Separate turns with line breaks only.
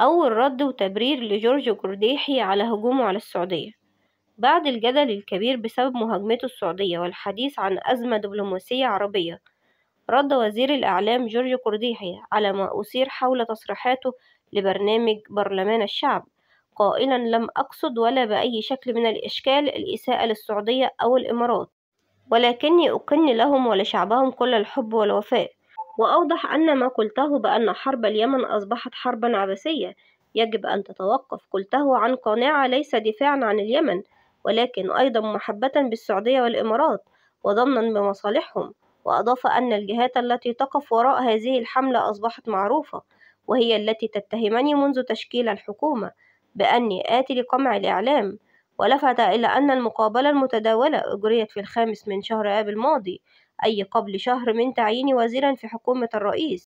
أول رد وتبرير لجورج كرديحي على هجومه على السعودية بعد الجدل الكبير بسبب مهاجمته السعودية والحديث عن أزمة دبلوماسية عربية رد وزير الإعلام جورج كرديحي على ما أثير حول تصريحاته لبرنامج برلمان الشعب قائلا لم أقصد ولا بأي شكل من الإشكال الإساءة للسعودية أو الإمارات ولكني أكن لهم ولشعبهم كل الحب والوفاء وأوضح أن ما قلته بأن حرب اليمن أصبحت حربا عبثية يجب أن تتوقف قلته عن قناعة ليس دفاعا عن اليمن ولكن أيضا محبة بالسعودية والإمارات وظنا بمصالحهم وأضاف أن الجهات التي تقف وراء هذه الحملة أصبحت معروفة وهي التي تتهمني منذ تشكيل الحكومة بأني آتي لقمع الإعلام ولفت إلى أن المقابلة المتداولة أجريت في الخامس من شهر آب الماضي أي قبل شهر من تعييني وزيرا في حكومة الرئيس